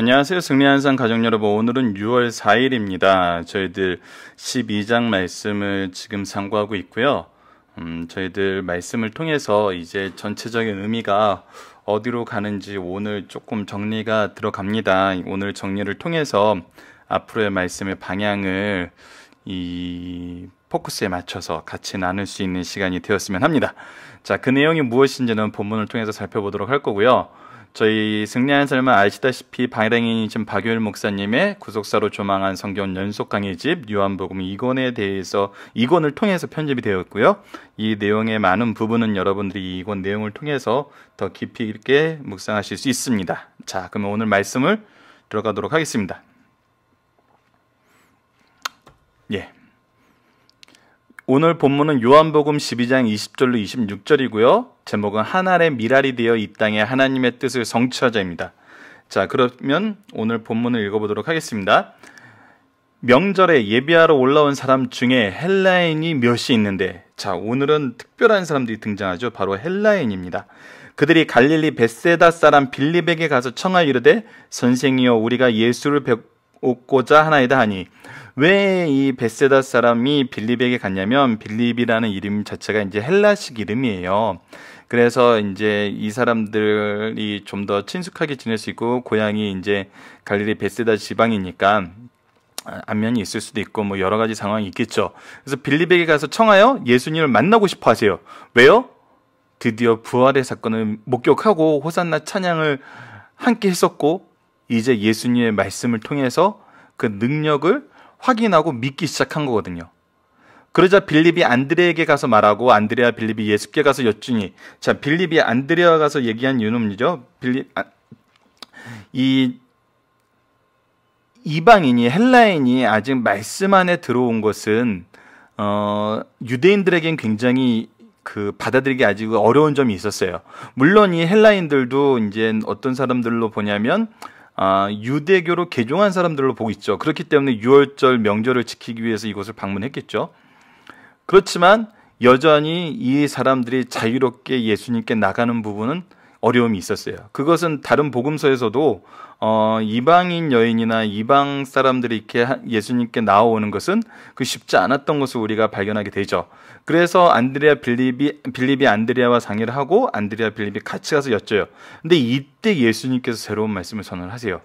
안녕하세요. 승리한상 가정 여러분. 오늘은 6월 4일입니다. 저희들 12장 말씀을 지금 상고하고 있고요. 음, 저희들 말씀을 통해서 이제 전체적인 의미가 어디로 가는지 오늘 조금 정리가 들어갑니다. 오늘 정리를 통해서 앞으로의 말씀의 방향을 이 포커스에 맞춰서 같이 나눌 수 있는 시간이 되었으면 합니다. 자, 그 내용이 무엇인지는 본문을 통해서 살펴보도록 할 거고요. 저희 승리한 삶은 아시다시피 발행인이 지금 박효일 목사님의 구속사로 조망한 성경 연속 강의집 요한복음 2권에 대해서 2권을 통해서 편집이 되었고요. 이 내용의 많은 부분은 여러분들이 2권 내용을 통해서 더 깊이 있게 묵상하실 수 있습니다. 자, 그러면 오늘 말씀을 들어가도록 하겠습니다. 예. 오늘 본문은 요한복음 12장 20절로 26절이고요. 제목은 하나의 미랄이 되어 이 땅에 하나님의 뜻을 성취하자입니다. 자, 그러면 오늘 본문을 읽어보도록 하겠습니다. 명절에 예비하러 올라온 사람 중에 헬라인이 몇이 있는데, 자, 오늘은 특별한 사람들이 등장하죠. 바로 헬라인입니다. 그들이 갈릴리 베세다 사람 빌립에게 가서 청하 이르되, 선생이여, 우리가 예수를 배우고자 하나이다 하니, 왜이 베세다 사람이 빌립에게 갔냐면 빌립이라는 이름 자체가 이제 헬라식 이름이에요. 그래서 이제 이 사람들이 좀 더 친숙하게 지낼 수 있고 고향이 이제 갈릴리 베세다 지방이니까 안면이 있을 수도 있고 뭐 여러 가지 상황이 있겠죠. 그래서 빌립에게 가서 청하여 예수님을 만나고 싶어 하세요. 왜요? 드디어 부활의 사건을 목격하고 호산나 찬양을 함께 했었고 이제 예수님의 말씀을 통해서 그 능력을 확인하고 믿기 시작한 거거든요. 그러자 빌립이 안드레에게 가서 말하고 안드레와 빌립이 예수께 가서 여쭈니 자 빌립이 안드레와 가서 얘기한 이유는 뭐죠? 빌립 아, 이 이방인이 헬라인이 아직 말씀 안에 들어온 것은 어, 유대인들에겐 굉장히 그 받아들이기 아직 어려운 점이 있었어요. 물론 이 헬라인들도 이제 어떤 사람들로 보냐면 아, 유대교로 개종한 사람들로 보고 있죠. 그렇기 때문에 유월절 명절을 지키기 위해서 이곳을 방문했겠죠. 그렇지만 여전히 이 사람들이 자유롭게 예수님께 나가는 부분은 어려움이 있었어요. 그것은 다른 복음서에서도 어, 이방인 여인이나 이방 사람들이 이렇게 예수님께 나오는 것은 그 쉽지 않았던 것을 우리가 발견하게 되죠. 그래서 안드레아 빌립이 빌립이 안드레아와 상의를 하고 안드레아 빌립이 같이 가서 여쭤요. 근데 이때 예수님께서 새로운 말씀을 선언하세요.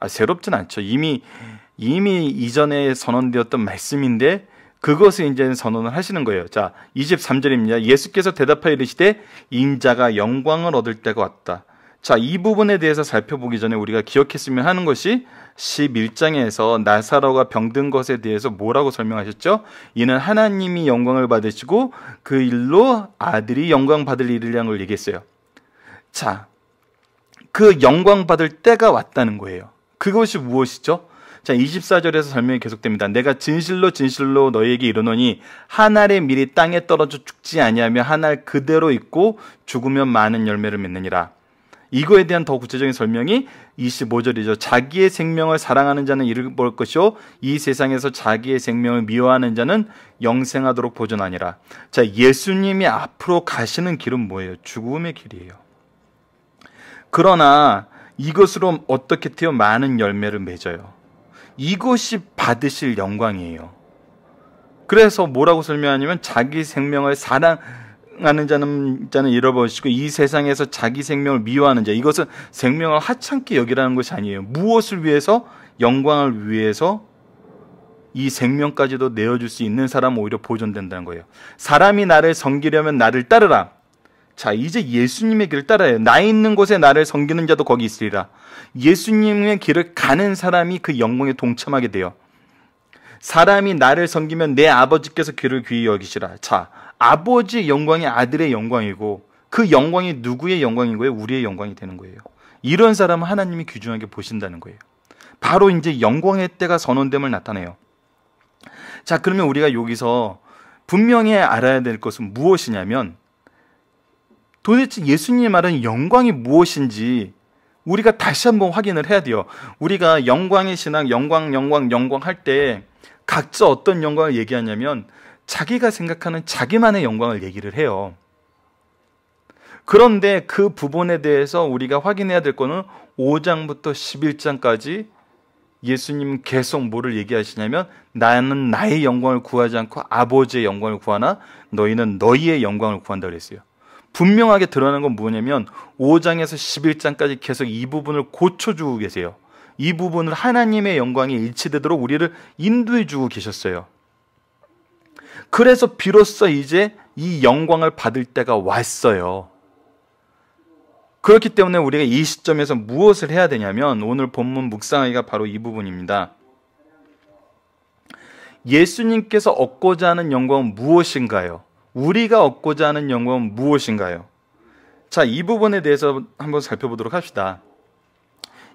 아, 새롭진 않죠. 이미 이미 이전에 선언되었던 말씀인데 그것을 이제 선언을 하시는 거예요. 자, 23절입니다. 예수께서 대답하여 이르시되 인자가 영광을 얻을 때가 왔다. 자, 이 부분에 대해서 살펴보기 전에 우리가 기억했으면 하는 것이 11장에서 나사로가 병든 것에 대해서 뭐라고 설명하셨죠? 이는 하나님이 영광을 받으시고 그 일로 아들이 영광 받을 일이라는 걸 얘기했어요. 자, 그 영광 받을 때가 왔다는 거예요. 그것이 무엇이죠? 자, 24절에서 설명이 계속됩니다. 내가 진실로 진실로 너희에게 이르노니 한 알의 밀이 땅에 떨어져 죽지 아니하며 한 알 그대로 있고 죽으면 많은 열매를 맺느니라. 이거에 대한 더 구체적인 설명이 25절이죠. 자기의 생명을 사랑하는 자는 이어버릴 것이요 이 세상에서 자기의 생명을 미워하는 자는 영생하도록 보존하니라. 자, 예수님이 앞으로 가시는 길은 뭐예요? 죽음의 길이에요. 그러나 이것으로 어떻게 태어 많은 열매를 맺어요. 이것이 받으실 영광이에요. 그래서 뭐라고 설명하냐면 자기 생명을 사랑 사랑하는 자는 자는 잃어버리시고 이 세상에서 자기 생명을 미워하는 자 이것은 생명을 하찮게 여기라는 것이 아니에요. 무엇을 위해서 영광을 위해서 이 생명까지도 내어줄 수 있는 사람 오히려 보존된다는 거예요. 사람이 나를 섬기려면 나를 따르라. 자, 이제 예수님의 길을 따라요. 나 있는 곳에 나를 섬기는 자도 거기 있으리라. 예수님의 길을 가는 사람이 그 영광에 동참하게 돼요. 사람이 나를 섬기면 내 아버지께서 귀를 귀히 여기시라. 자, 아버지 영광이 아들의 영광이고 그 영광이 누구의 영광인 거예요? 우리의 영광이 되는 거예요. 이런 사람은 하나님이 귀중하게 보신다는 거예요. 바로 이제 영광의 때가 선언됨을 나타내요. 자, 그러면 우리가 여기서 분명히 알아야 될 것은 무엇이냐면 도대체 예수님이 말은 영광이 무엇인지 우리가 다시 한번 확인을 해야 돼요. 우리가 영광의 신앙, 영광, 영광, 영광 할 때 각자 어떤 영광을 얘기하냐면 자기가 생각하는 자기만의 영광을 얘기를 해요. 그런데 그 부분에 대해서 우리가 확인해야 될 거는 5장부터 11장까지 예수님 계속 뭐를 얘기하시냐면 나는 나의 영광을 구하지 않고 아버지의 영광을 구하나 너희는 너희의 영광을 구한다 그랬어요. 분명하게 드러나는 건 뭐냐면 5장에서 11장까지 계속 이 부분을 고쳐주고 계세요. 이 부분을 하나님의 영광이 일치되도록 우리를 인도해 주고 계셨어요. 그래서 비로소 이제 이 영광을 받을 때가 왔어요. 그렇기 때문에 우리가 이 시점에서 무엇을 해야 되냐면 오늘 본문 묵상하기가 바로 이 부분입니다. 예수님께서 얻고자 하는 영광은 무엇인가요? 우리가 얻고자 하는 영광은 무엇인가요? 자, 이 부분에 대해서 한번 살펴보도록 합시다.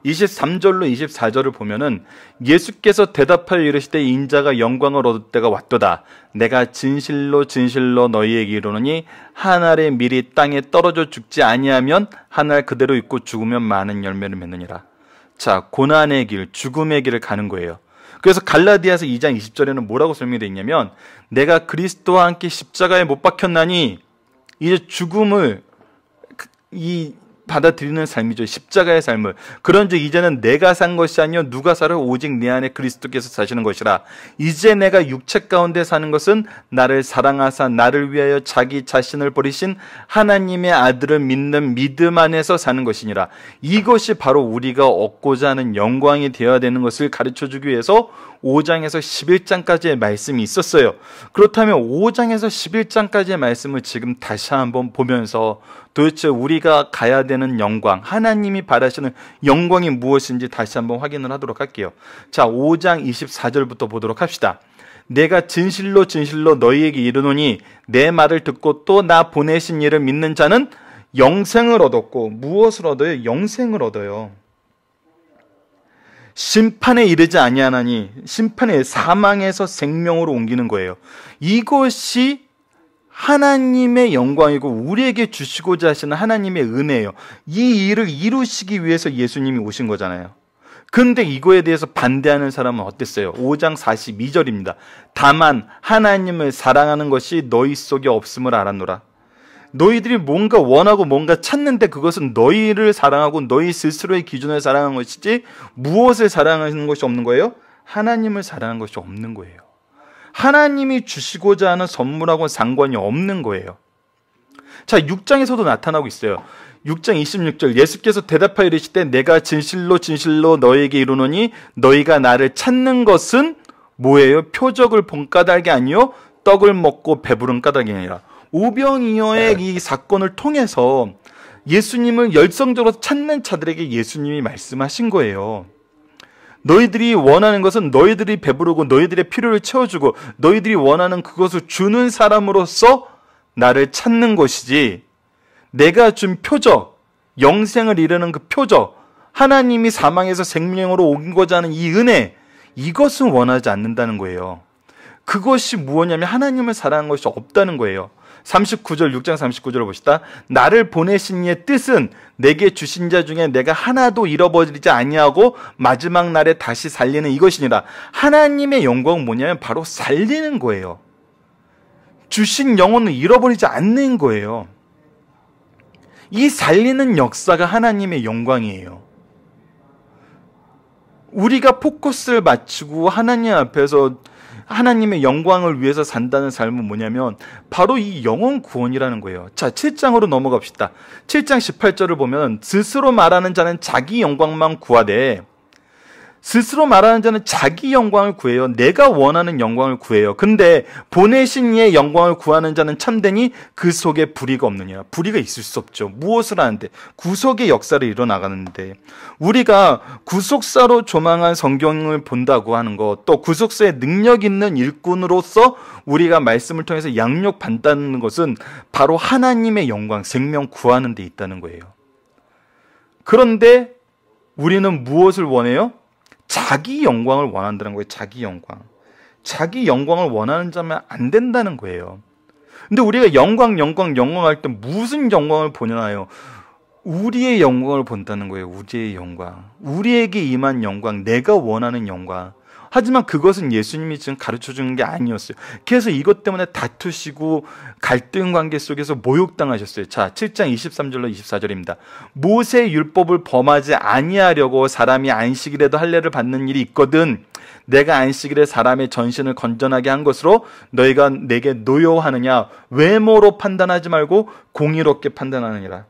23절로 24절을 보면은 예수께서 대답하여 이르시되 인자가 영광을 얻을 때가 왔도다. 내가 진실로 진실로 너희에게 이르노니 하늘의미이 땅에 떨어져 죽지 아니하면 하늘 그대로 있고 죽으면 많은 열매를 맺느니라. 자, 고난의 길, 죽음의 길을 가는 거예요. 그래서 갈라디아서 2장 20절에는 뭐라고 설명되어 이 있냐면 내가 그리스도와 함께 십자가에 못 박혔나니 이제 죽음을 그, 이 받아들이는 삶이죠. 십자가의 삶을. 그런즉 이제는 내가 산 것이 아니요 누가 살아 오직 내 안에 그리스도께서 사시는 것이라. 이제 내가 육체 가운데 사는 것은 나를 사랑하사 나를 위하여 자기 자신을 버리신 하나님의 아들을 믿는 믿음 안에서 사는 것이니라. 이것이 바로 우리가 얻고자 하는 영광이 되어야 되는 것을 가르쳐 주기 위해서 5장에서 11장까지의 말씀이 있었어요. 그렇다면 5장에서 11장까지의 말씀을 지금 다시 한번 보면서 도대체 우리가 가야 되는 되는 영광, 하나님이 바라시는 영광이 무엇인지 다시 한번 확인을 하도록 할게요. 자, 5장 24절부터 보도록 합시다. 내가 진실로 진실로 너희에게 이르노니 내 말을 듣고 또 나 보내신 일을 믿는 자는 영생을 얻었고 무엇을 얻어요? 영생을 얻어요. 심판에 이르지 아니하나니 심판의 사망에서 생명으로 옮기는 거예요. 이것이 하나님의 영광이고 우리에게 주시고자 하시는 하나님의 은혜예요. 이 일을 이루시기 위해서 예수님이 오신 거잖아요. 근데 이거에 대해서 반대하는 사람은 어땠어요? 5장 42절입니다. 다만 하나님을 사랑하는 것이 너희 속에 없음을 알아노라. 너희들이 뭔가 원하고 뭔가 찾는데 그것은 너희를 사랑하고 너희 스스로의 기준을 사랑한 것이지 무엇을 사랑하는 것이 없는 거예요? 하나님을 사랑하는 것이 없는 거예요. 하나님이 주시고자 하는 선물하고 상관이 없는 거예요. 자, 6장에서도 나타나고 있어요. 6장 26절 예수께서 대답하여 이르시되 내가 진실로 진실로 너에게 이르노니 너희가 나를 찾는 것은 뭐예요? 표적을 본 까닭이 아니요 떡을 먹고 배부른 까닭이 아니라 오병이어의 네. 이 사건을 통해서 예수님을 열성적으로 찾는 자들에게 예수님이 말씀하신 거예요. 너희들이 원하는 것은 너희들이 배부르고 너희들의 필요를 채워주고 너희들이 원하는 그것을 주는 사람으로서 나를 찾는 것이지 내가 준 표적, 영생을 이르는 그 표적, 하나님이 사망해서 생명으로 옮긴거자 하는 이 은혜, 이것은 원하지 않는다는 거예요. 그것이 무엇냐면 하나님을 사랑하는 것이 없다는 거예요. 39절 6장 39절을 보시다. 나를 보내신 이의 뜻은 내게 주신 자 중에 내가 하나도 잃어버리지 아니하고 마지막 날에 다시 살리는 이것이니라. 하나님의 영광은 뭐냐면 바로 살리는 거예요. 주신 영혼을 잃어버리지 않는 거예요. 이 살리는 역사가 하나님의 영광이에요. 우리가 포커스를 맞추고 하나님 앞에서 하나님의 영광을 위해서 산다는 삶은 뭐냐면 바로 이 영혼 구원이라는 거예요. 자, 7장으로 넘어갑시다. 7장 18절을 보면 스스로 말하는 자는 자기 영광만 구하되 스스로 말하는 자는 자기 영광을 구해요. 내가 원하는 영광을 구해요. 근데 보내신 이의 영광을 구하는 자는 참되니 그 속에 불의가 없느냐라 불의가 있을 수 없죠. 무엇을 하는데 구속의 역사를 일어나가는데 우리가 구속사로 조망한 성경을 본다고 하는 것 또 구속사의 능력 있는 일꾼으로서 우리가 말씀을 통해서 양력받다는 것은 바로 하나님의 영광, 생명 구하는 데 있다는 거예요. 그런데 우리는 무엇을 원해요? 자기 영광을 원한다는 거예요. 자기 영광. 자기 영광을 원하는 자면 안 된다는 거예요. 근데 우리가 영광, 영광, 영광할 때 무슨 영광을 보냐요? 우리의 영광을 본다는 거예요. 우리의 영광. 우리에게 임한 영광, 내가 원하는 영광. 하지만 그것은 예수님이 지금 가르쳐 주는 게 아니었어요. 그래서 이것 때문에 다투시고 갈등 관계 속에서 모욕당하셨어요. 자, 7장 23절로 24절입니다. 모세 율법을 범하지 아니하려고 사람이 안식일에도 할례를 받는 일이 있거든. 내가 안식일에 사람의 전신을 건전하게 한 것으로 너희가 내게 노여워하느냐 외모로 판단하지 말고 공의롭게 판단하느니라.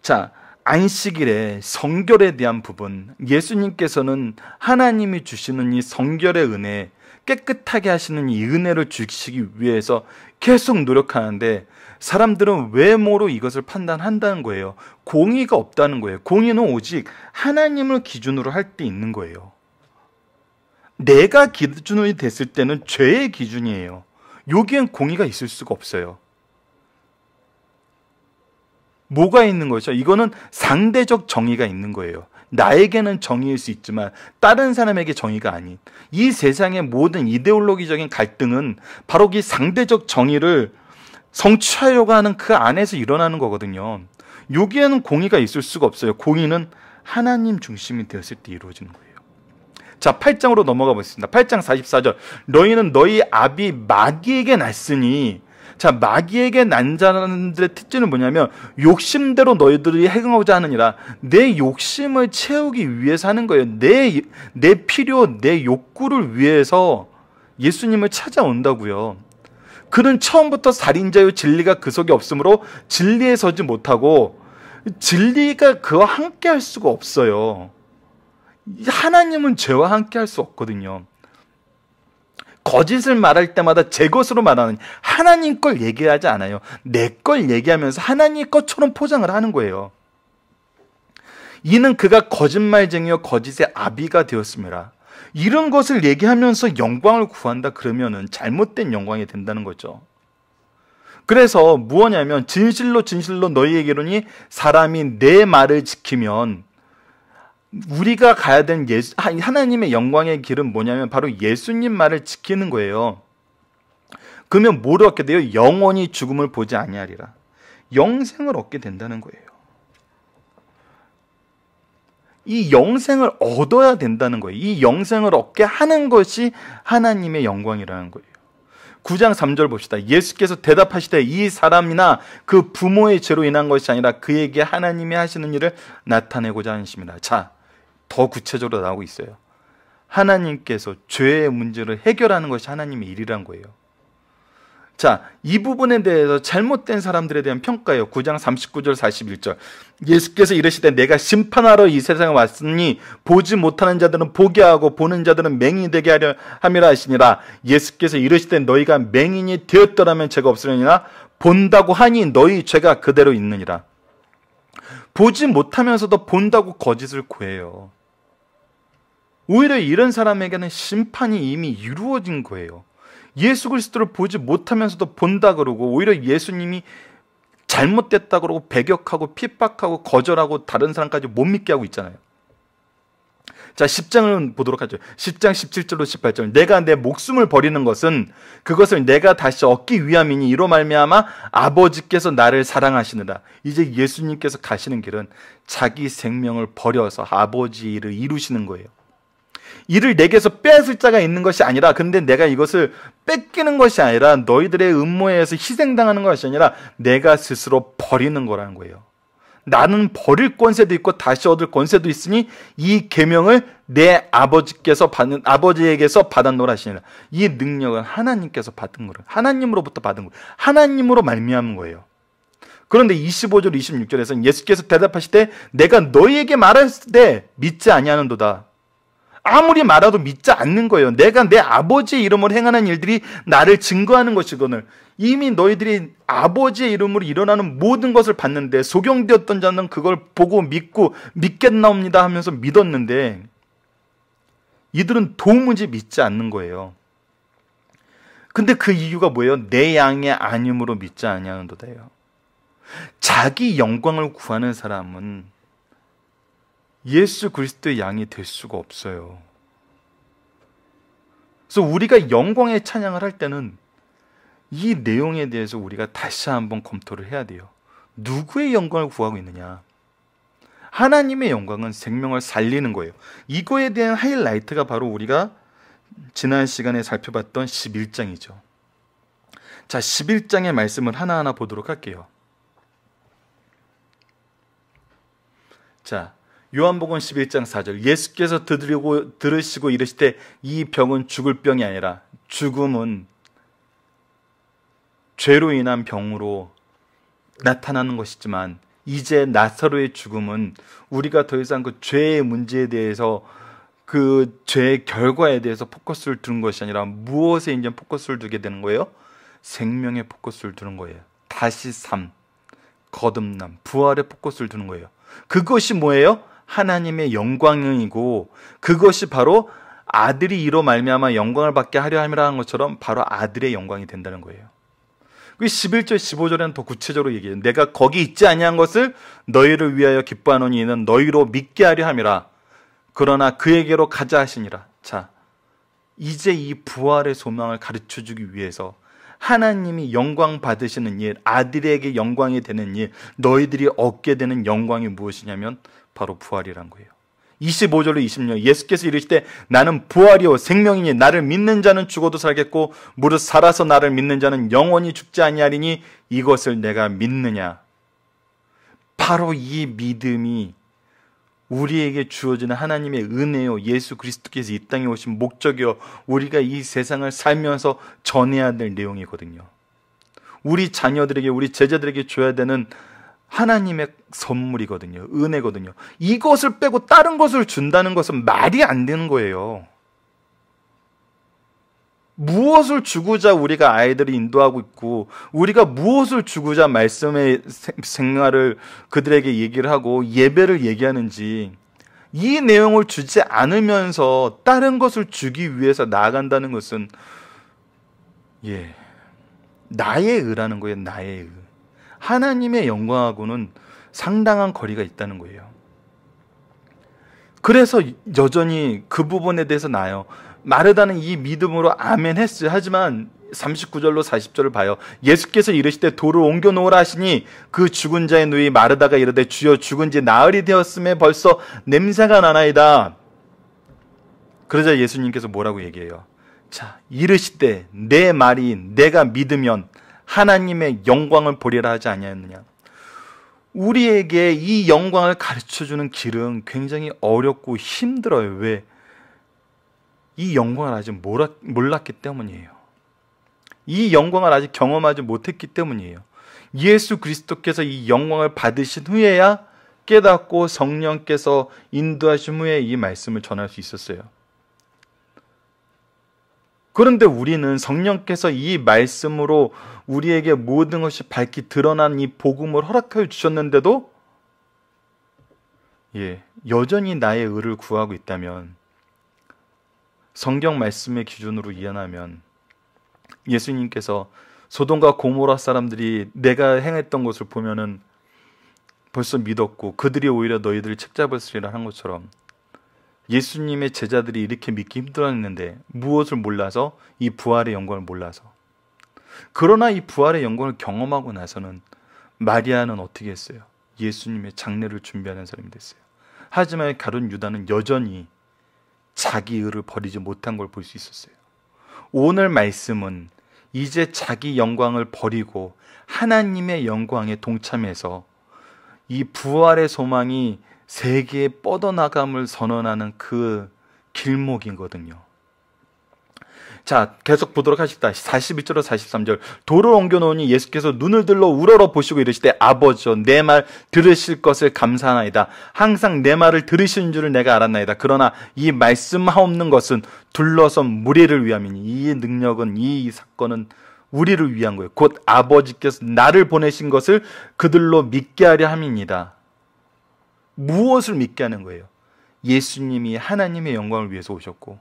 자, 안식일에 성결에 대한 부분, 예수님께서는 하나님이 주시는 이 성결의 은혜, 깨끗하게 하시는 이 은혜를 주시기 위해서 계속 노력하는데 사람들은 외모로 이것을 판단한다는 거예요. 공의가 없다는 거예요. 공의는 오직 하나님을 기준으로 할 때 있는 거예요. 내가 기준이 됐을 때는 죄의 기준이에요. 여기엔 공의가 있을 수가 없어요. 뭐가 있는 거죠? 이거는 상대적 정의가 있는 거예요. 나에게는 정의일 수 있지만 다른 사람에게 정의가 아닌 이 세상의 모든 이데올로기적인 갈등은 바로 이 상대적 정의를 성취하려고 하는 그 안에서 일어나는 거거든요. 여기에는 공의가 있을 수가 없어요. 공의는 하나님 중심이 되었을 때 이루어지는 거예요. 자, 8장으로 넘어가 보겠습니다. 8장 44절. 너희는 너희 아비 마귀에게 났으니 자 마귀에게 난 자들의 특징은 뭐냐면 욕심대로 너희들이 행하고자 하느니라 내 욕심을 채우기 위해서 하는 거예요. 내 내 필요, 내 욕구를 위해서 예수님을 찾아온다고요. 그는 처음부터 살인자요 진리가 그 속에 없으므로 진리에 서지 못하고 진리가 그와 함께 할 수가 없어요. 하나님은 죄와 함께 할 수 없거든요. 거짓을 말할 때마다 제 것으로 말하는 하나님 걸 얘기하지 않아요. 내 걸 얘기하면서 하나님 것처럼 포장을 하는 거예요. 이는 그가 거짓말쟁이요 거짓의 아비가 되었습니다. 이런 것을 얘기하면서 영광을 구한다 그러면은 잘못된 영광이 된다는 거죠. 그래서 무엇냐면 진실로 진실로 너희에게로니 사람이 내 말을 지키면 우리가 가야 되는 예수, 하나님의 영광의 길은 뭐냐면 바로 예수님 말을 지키는 거예요. 그러면 뭐 얻게 돼요? 영원히 죽음을 보지 아니하리라. 영생을 얻게 된다는 거예요. 이 영생을 얻어야 된다는 거예요. 이 영생을 얻게 하는 것이 하나님의 영광이라는 거예요. 9장 3절 봅시다. 예수께서 대답하시되 이 사람이나 그 부모의 죄로 인한 것이 아니라 그에게 하나님이 하시는 일을 나타내고자 하심이라. 자, 더 구체적으로 나오고 있어요. 하나님께서 죄의 문제를 해결하는 것이 하나님의 일이란 거예요. 자, 이 부분에 대해서 잘못된 사람들에 대한 평가예요. 9장 39절 41절. 예수께서 이르시되 내가 심판하러 이 세상에 왔으니 보지 못하는 자들은 보게 하고 보는 자들은 맹인이 되게 하려 함이라 하시니라. 예수께서 이르시되 너희가 맹인이 되었더라면 죄가 없으려니라 본다고 하니 너희 죄가 그대로 있느니라. 보지 못하면서도 본다고 거짓을 구해요. 오히려 이런 사람에게는 심판이 이미 이루어진 거예요. 예수 그리스도를 보지 못하면서도 본다 그러고 오히려 예수님이 잘못됐다 그러고 배격하고 핍박하고 거절하고 다른 사람까지 못 믿게 하고 있잖아요. 자, 10장을 보도록 하죠. 10장 17절로 18절. 내가 내 목숨을 버리는 것은 그것을 내가 다시 얻기 위함이니 이로 말미암아 아버지께서 나를 사랑하시느라. 이제 예수님께서 가시는 길은 자기 생명을 버려서 아버지 일을 이루시는 거예요. 이를 내게서 빼앗을 자가 있는 것이 아니라 근데 내가 이것을 뺏기는 것이 아니라 너희들의 음모에 서 희생당하는 것이 아니라 내가 스스로 버리는 거라는 거예요. 나는 버릴 권세도 있고 다시 얻을 권세도 있으니 이 계명을 내 아버지께서 받는 아버지에게서 받았노라 하시니라. 이 능력은 하나님께서 받은 거를 하나님으로부터 받은 거. 하나님으로 말미암은 거예요. 그런데 25절 26절에서는 예수께서 대답하실 때 내가 너희에게 말할 때 믿지 아니하는도다. 아무리 말아도 믿지 않는 거예요. 내가 내 아버지의 이름으로 행하는 일들이 나를 증거하는 것이거늘 이미 너희들이 아버지의 이름으로 일어나는 모든 것을 봤는데 소경되었던 자는 그걸 보고 믿고 믿겠나옵니다 하면서 믿었는데 이들은 도무지 믿지 않는 거예요. 근데 그 이유가 뭐예요? 내 양의 아님으로 믿지 않냐는도다요 자기 영광을 구하는 사람은 예수 그리스도의 양이 될 수가 없어요. 그래서 우리가 영광의 찬양을 할 때는 이 내용에 대해서 우리가 다시 한번 검토를 해야 돼요. 누구의 영광을 구하고 있느냐? 하나님의 영광은 생명을 살리는 거예요. 이거에 대한 하이라이트가 바로 우리가 지난 시간에 살펴봤던 11장이죠. 자, 11장의 말씀을 하나하나 보도록 할게요. 자, 요한복음 11장 4절 예수께서 들으려고 들으시고 이르시되 이 병은 죽을 병이 아니라 죽음은 죄로 인한 병으로 나타나는 것이지만 이제 나사로의 죽음은 우리가 더 이상 그 죄의 문제에 대해서 그 죄의 결과에 대해서 포커스를 두는 것이 아니라 무엇에 이제 포커스를 두게 되는 거예요? 생명의 포커스를 두는 거예요. 다시 삶, 거듭남, 부활의 포커스를 두는 거예요. 그것이 뭐예요? 하나님의 영광이고 그것이 바로 아들이 이로 말미암아 영광을 받게 하려 함이라 는 것처럼 바로 아들의 영광이 된다는 거예요. 그 11절 15절에는 더 구체적으로 얘기해요. 내가 거기 있지 아니한 것을 너희를 위하여 기뻐하노니 이는 너희로 믿게 하려 함이라. 그러나 그에게로 가자 하시니라. 자. 이제 이 부활의 소망을 가르쳐 주기 위해서 하나님이 영광 받으시는 일, 아들에게 영광이 되는 일, 너희들이 얻게 되는 영광이 무엇이냐면 바로 부활이란 거예요. 25절로 26절 예수께서 이르시되 나는 부활이요 생명이니 나를 믿는 자는 죽어도 살겠고 무릇 살아서 나를 믿는 자는 영원히 죽지 아니하리니 이것을 내가 믿느냐 바로 이 믿음이 우리에게 주어지는 하나님의 은혜요 예수 그리스도께서 이 땅에 오신 목적이요 우리가 이 세상을 살면서 전해야 될 내용이거든요. 우리 자녀들에게 우리 제자들에게 줘야 되는 하나님의 선물이거든요. 은혜거든요. 이것을 빼고 다른 것을 준다는 것은 말이 안 되는 거예요. 무엇을 주고자 우리가 아이들을 인도하고 있고 우리가 무엇을 주고자 말씀의 생활을 그들에게 얘기를 하고 예배를 얘기하는지 이 내용을 주지 않으면서 다른 것을 주기 위해서 나아간다는 것은 예 나의 의라는 거예요 나의 의 하나님의 영광하고는 상당한 거리가 있다는 거예요. 그래서 여전히 그 부분에 대해서 나요. 마르다는 이 믿음으로 아멘 했어요. 하지만 39절로 40절을 봐요. 예수께서 이르시되 돌을 옮겨 놓으라 하시니 그 죽은 자의 누이 마르다가 이르되 주여 죽은 지 나흘이 되었음에 벌써 냄새가 나나이다. 그러자 예수님께서 뭐라고 얘기해요? 자, 이르시되 내 말이 내가 믿으면 하나님의 영광을 보리라 하지 아니하였느냐. 우리에게 이 영광을 가르쳐 주는 길은 굉장히 어렵고 힘들어요. 왜? 이 영광을 아직 몰랐기 때문이에요. 이 영광을 아직 경험하지 못했기 때문이에요. 예수 그리스도께서 이 영광을 받으신 후에야 깨닫고 성령께서 인도하신 후에 이 말씀을 전할 수 있었어요. 그런데 우리는 성령께서 이 말씀으로 우리에게 모든 것이 밝히 드러난 이 복음을 허락하여 주셨는데도 예, 여전히 나의 의를 구하고 있다면 성경 말씀의 기준으로 이해하면 예수님께서 소돔과 고모라 사람들이 내가 행했던 것을 보면은 벌써 믿었고 그들이 오히려 너희들을 책잡을수리라한 것처럼 예수님의 제자들이 이렇게 믿기 힘들었는데 무엇을 몰라서 이 부활의 영광을 몰라서 그러나 이 부활의 영광을 경험하고 나서는 마리아는 어떻게 했어요? 예수님의 장례를 준비하는 사람이 됐어요. 하지만 가룟 유다는 여전히 자기 의를 버리지 못한 걸 볼 수 있었어요. 오늘 말씀은 이제 자기 영광을 버리고 하나님의 영광에 동참해서 이 부활의 소망이 세계에 뻗어나감을 선언하는 그 길목이거든요. 자, 계속 보도록 하십니다. 41절로 43절. 돌을 옮겨놓으니 예수께서 눈을 들러 우러러 보시고 이르시되 아버지여 내말 들으실 것을 감사하나이다. 항상 내 말을 들으시는 줄을 내가 알았나이다. 그러나 이 말씀하옵는 것은 둘러선 무리를 위함이니 이 능력은 이 사건은 우리를 위한 거예요. 곧 아버지께서 나를 보내신 것을 그들로 믿게 하려 함입니다 무엇을 믿게 하는 거예요? 예수님이 하나님의 영광을 위해서 오셨고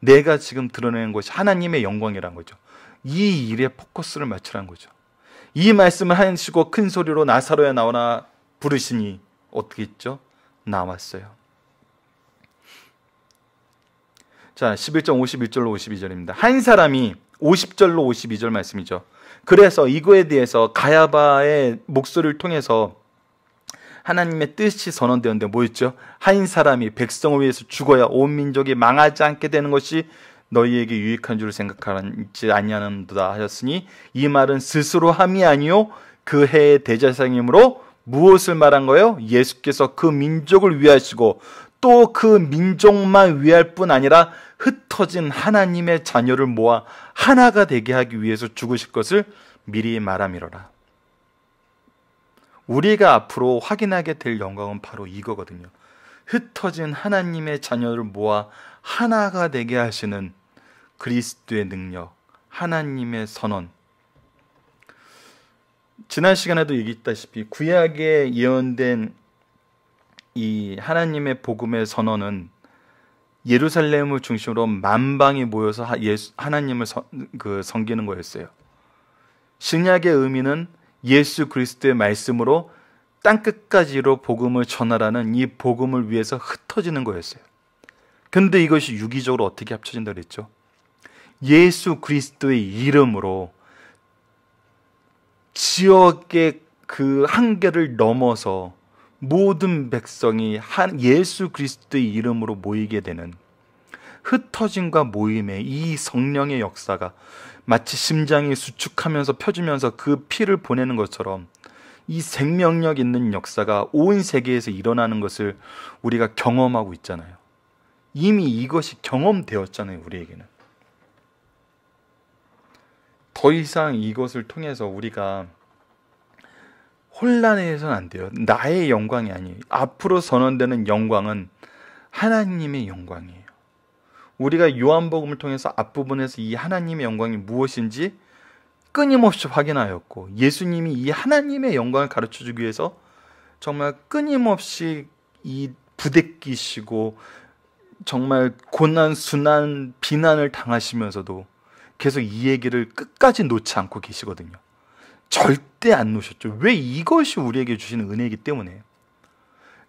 내가 지금 드러내는 것이 하나님의 영광이란 거죠. 이 일에 포커스를 맞추라는 거죠. 이 말씀을 하시고 큰 소리로 나사로에 나오나 부르시니 어떻게 했죠? 나왔어요. 자, 11장 51절로 52절입니다. 한 사람이 50절로 52절 말씀이죠. 그래서 이거에 대해서 가야바의 목소리를 통해서 하나님의 뜻이 선언되었는데 뭐였죠? 하 사람이 백성을 위해서 죽어야 온 민족이 망하지 않게 되는 것이 너희에게 유익한 줄 생각하지 아니하는도다 하였으니 이 말은 스스로 함이 아니요 그 해의 대제사장이므로 무엇을 말한 거예요? 예수께서 그 민족을 위하시고 또 그 민족만 위할 뿐 아니라 흩어진 하나님의 자녀를 모아 하나가 되게 하기 위해서 죽으실 것을 미리 말함이로라. 우리가 앞으로 확인하게 될 영광은 바로 이거거든요. 흩어진 하나님의 자녀를 모아 하나가 되게 하시는 그리스도의 능력, 하나님의 선언. 지난 시간에도 얘기했다시피 구약에 예언된 이 하나님의 복음의 선언은 예루살렘을 중심으로 만방이 모여서 하나님을 그 섬기는 거였어요. 신약의 의미는 예수 그리스도의 말씀으로 땅 끝까지로 복음을 전하라는 이 복음을 위해서 흩어지는 거였어요. 근데 이것이 유기적으로 어떻게 합쳐진다 그랬죠? 예수 그리스도의 이름으로 지역의 그 한계를 넘어서 모든 백성이 한 예수 그리스도의 이름으로 모이게 되는 흩어짐과 모임의 이 성령의 역사가 마치 심장이 수축하면서 펴지면서 그 피를 보내는 것처럼 이 생명력 있는 역사가 온 세계에서 일어나는 것을 우리가 경험하고 있잖아요. 이미 이것이 경험되었잖아요, 우리에게는. 더 이상 이것을 통해서 우리가 혼란해서는 안 돼요. 나의 영광이 아니에요. 앞으로 선언되는 영광은 하나님의 영광이에요. 우리가 요한복음을 통해서 앞부분에서 이 하나님의 영광이 무엇인지 끊임없이 확인하였고 예수님이 이 하나님의 영광을 가르쳐 주기 위해서 정말 끊임없이 이 부대끼시고 정말 고난, 순난 비난을 당하시면서도 계속 이 얘기를 끝까지 놓지 않고 계시거든요. 절대 안 놓으셨죠. 왜 이것이 우리에게 주시는 은혜이기 때문에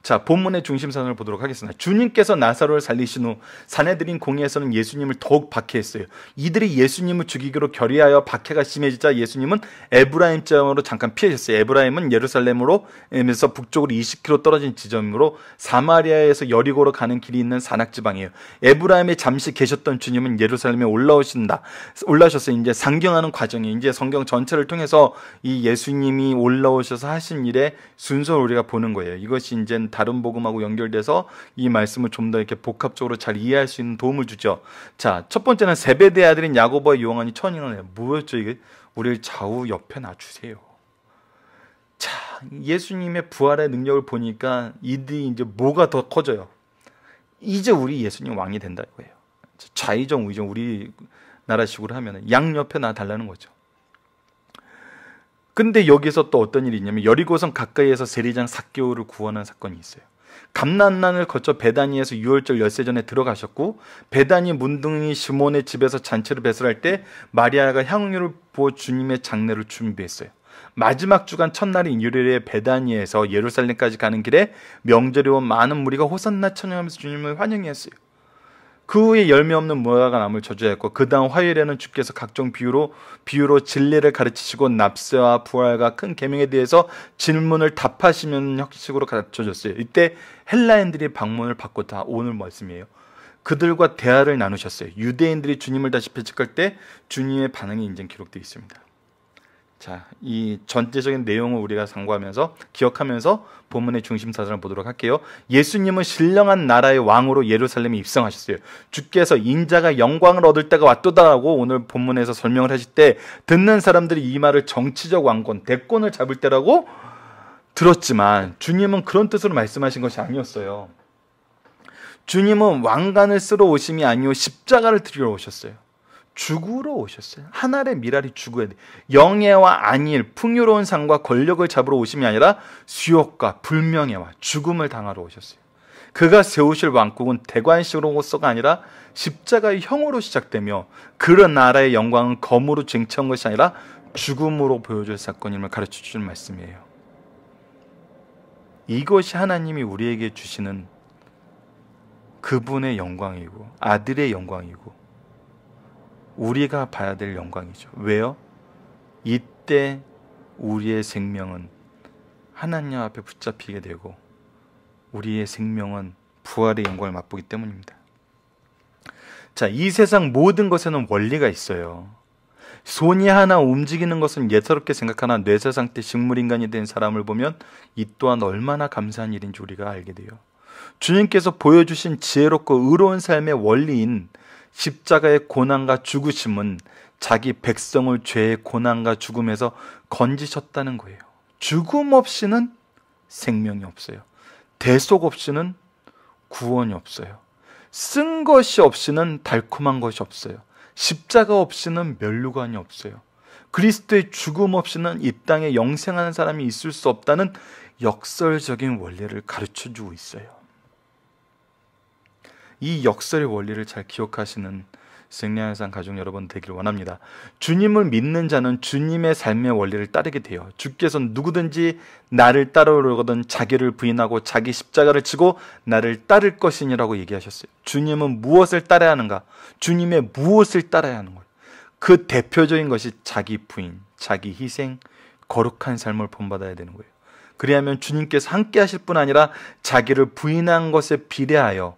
자, 본문의 중심선을 보도록 하겠습니다. 주님께서 나사로를 살리신 후 사내들인 공회에서는 예수님을 더욱 박해했어요. 이들이 예수님을 죽이기로 결의하여 박해가 심해지자 예수님은 에브라임 지으로 잠깐 피해셨어요. 에브라임은 예루살렘으로 에서 북쪽으로 20km 떨어진 지점으로 사마리아에서 여리고로 가는 길이 있는 산악 지방이에요. 에브라임에 잠시 계셨던 주님은 예루살렘에 올라오신다. 올라오셔서 이제 상경하는 과정이 이제 성경 전체를 통해서 이 예수님이 올라오셔서 하신 일의 순서를 우리가 보는 거예요. 이것이 이제 다른 복음하고 연결돼서 이 말씀을 좀 더 이렇게 복합적으로 잘 이해할 수 있는 도움을 주죠. 자, 첫 번째는 세베대 아들인 야고보의 요한이 천인원에 뭐였죠 이게? 우리를 좌우 옆에 놔주세요. 자, 예수님의 부활의 능력을 보니까 이들이 이제 뭐가 더 커져요? 이제 우리 예수님 왕이 된다 이거예요. 좌의정 우의정 우리 나라식으로 하면 양 옆에 놔달라는 거죠. 근데 여기서 또 어떤 일이 있냐면 여리고성 가까이에서 세리장 사개오를 구원한 사건이 있어요. 감난난을 거쳐 베다니에서 유월절 열세 전에 들어가셨고 베다니 문둥이 시몬의 집에서 잔치를 배설할 때 마리아가 향유를 부어 주님의 장례를 준비했어요. 마지막 주간 첫날인 유일의 베다니에서 예루살렘까지 가는 길에 명절에 온 많은 무리가 호산나 천연하면서 주님을 환영했어요. 그 후에 열매 없는 무화과 나무를 저주했고 그 다음 화요일에는 주께서 각종 비유로 비유로 진리를 가르치시고 납세와 부활과 큰 계명에 대해서 질문을 답하시는 형식으로 가르쳐 줬어요. 이때 헬라인들이 방문을 받고 다 오늘 말씀이에요. 그들과 대화를 나누셨어요. 유대인들이 주님을 다시 배척할 때 주님의 반응이 인정 기록되어 있습니다. 자, 이 전체적인 내용을 우리가 상고하면서 기억하면서 본문의 중심 사전을 보도록 할게요. 예수님은 신령한 나라의 왕으로 예루살렘에 입성하셨어요. 주께서 인자가 영광을 얻을 때가 왔도다라고 오늘 본문에서 설명을 하실 때 듣는 사람들이 이 말을 정치적 왕권, 대권을 잡을 때라고 들었지만 주님은 그런 뜻으로 말씀하신 것이 아니었어요. 주님은 왕관을 쓰러 오심이 아니오 십자가를 들여 오셨어요. 죽으러 오셨어요. 하늘의 미랄이 죽어야 돼. 영예와 안일, 풍요로운 상과 권력을 잡으러 오심이 아니라 수욕과 불명예와 죽음을 당하러 오셨어요. 그가 세우실 왕국은 대관식으로서가 아니라 십자가의 형으로 시작되며 그런 나라의 영광은 검으로 쟁취한 것이 아니라 죽음으로 보여줄 사건임을 가르쳐 주는 말씀이에요. 이것이 하나님이 우리에게 주시는 그분의 영광이고 아들의 영광이고 우리가 봐야 될 영광이죠. 왜요? 이때 우리의 생명은 하나님 앞에 붙잡히게 되고 우리의 생명은 부활의 영광을 맛보기 때문입니다. 자, 이 세상 모든 것에는 원리가 있어요. 손이 하나 움직이는 것은 예사롭게 생각하나 뇌사상때 식물인간이 된 사람을 보면 이 또한 얼마나 감사한 일인지 우리가 알게 돼요. 주님께서 보여주신 지혜롭고 의로운 삶의 원리인 십자가의 고난과 죽으심은 자기 백성을 죄의 고난과 죽음에서 건지셨다는 거예요. 죽음 없이는 생명이 없어요. 대속 없이는 구원이 없어요. 쓴 것이 없이는 달콤한 것이 없어요. 십자가 없이는 멸류관이 없어요. 그리스도의 죽음 없이는 이 땅에 영생하는 사람이 있을 수 없다는 역설적인 원리를 가르쳐 주고 있어요. 이 역설의 원리를 잘 기억하시는 승리한상 하 가족 여러분 되기를 원합니다. 주님을 믿는 자는 주님의 삶의 원리를 따르게 돼요. 주께서 는 누구든지 나를 따르려거든 자기를 부인하고 자기 십자가를 치고 나를 따를 것이니라고 얘기하셨어요. 주님은 무엇을 따라야 하는가? 주님의 무엇을 따라야 하는 걸. 그 대표적인 것이 자기 부인, 자기 희생, 거룩한 삶을 본받아야 되는 거예요. 그리하면 주님께서 함께 하실 뿐 아니라 자기를 부인한 것에 비례하여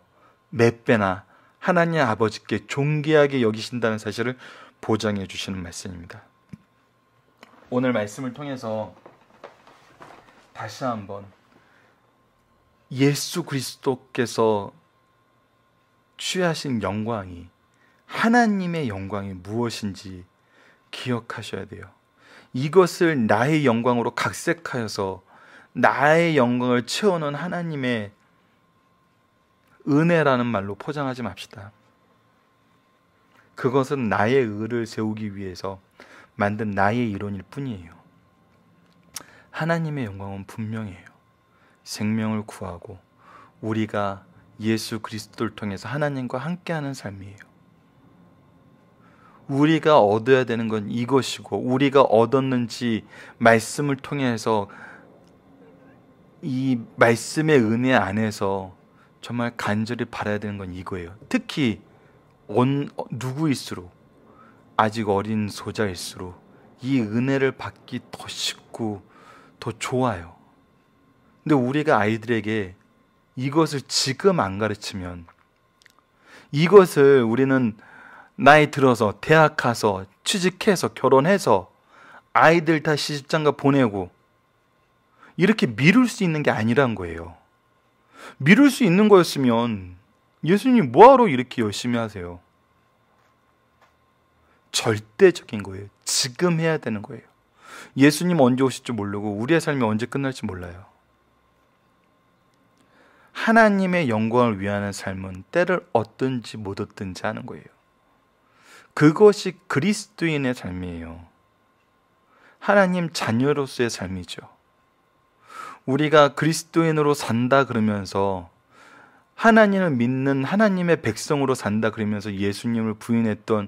몇 배나 하나님 아버지께 존귀하게 여기신다는 사실을 보장해 주시는 말씀입니다. 오늘 말씀을 통해서 다시 한번 예수 그리스도께서 취하신 영광이 하나님의 영광이 무엇인지 기억하셔야 돼요. 이것을 나의 영광으로 각색하여서 나의 영광을 채우는 하나님의 은혜라는 말로 포장하지 맙시다. 그것은 나의 의를 세우기 위해서 만든 나의 이론일 뿐이에요. 하나님의 영광은 분명해요. 생명을 구하고 우리가 예수 그리스도를 통해서 하나님과 함께하는 삶이에요. 우리가 얻어야 되는 건 이것이고 우리가 얻었는지 말씀을 통해서 이 말씀의 은혜 안에서 정말 간절히 바라야 되는 건 이거예요. 특히 온 어, 누구일수록 아직 어린 소자일수록 이 은혜를 받기 더 쉽고 더 좋아요. 근데 우리가 아이들에게 이것을 지금 안 가르치면 이것을 우리는 나이 들어서 대학 가서 취직해서 결혼해서 아이들 다 시집장가 보내고 이렇게 미룰 수 있는 게 아니란 거예요. 미룰 수 있는 거였으면 예수님 뭐하러 이렇게 열심히 하세요? 절대적인 거예요. 지금 해야 되는 거예요. 예수님 언제 오실지 모르고 우리의 삶이 언제 끝날지 몰라요. 하나님의 영광을 위하 삶은 때를 얻든지 못 얻든지 하는 거예요. 그것이 그리스도인의 삶이에요. 하나님 자녀로서의 삶이죠. 우리가 그리스도인으로 산다 그러면서 하나님을 믿는 하나님의 백성으로 산다 그러면서 예수님을 부인했던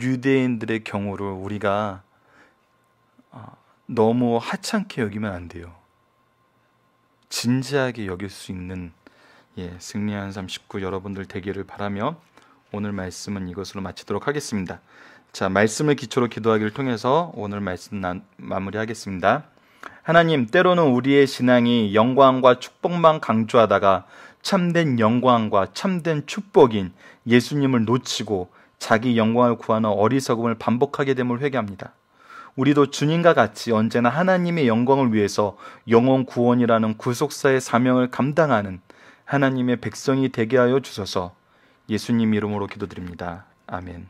유대인들의 경우를 우리가 어, 너무 하찮게 여기면 안 돼요. 진지하게 여길 수 있는 예, 승리한 39 여러분들 되기를 바라며 오늘 말씀은 이것으로 마치도록 하겠습니다. 자, 말씀을 기초로 기도하기를 통해서 오늘 말씀 나, 마무리하겠습니다. 하나님 때로는 우리의 신앙이 영광과 축복만 강조하다가 참된 영광과 참된 축복인 예수님을 놓치고 자기 영광을 구하는 어리석음을 반복하게 됨을 회개합니다. 우리도 주님과 같이 언제나 하나님의 영광을 위해서 영원 구원이라는 구속사의 사명을 감당하는 하나님의 백성이 되게 하여 주소서 예수님 이름으로 기도드립니다. 아멘.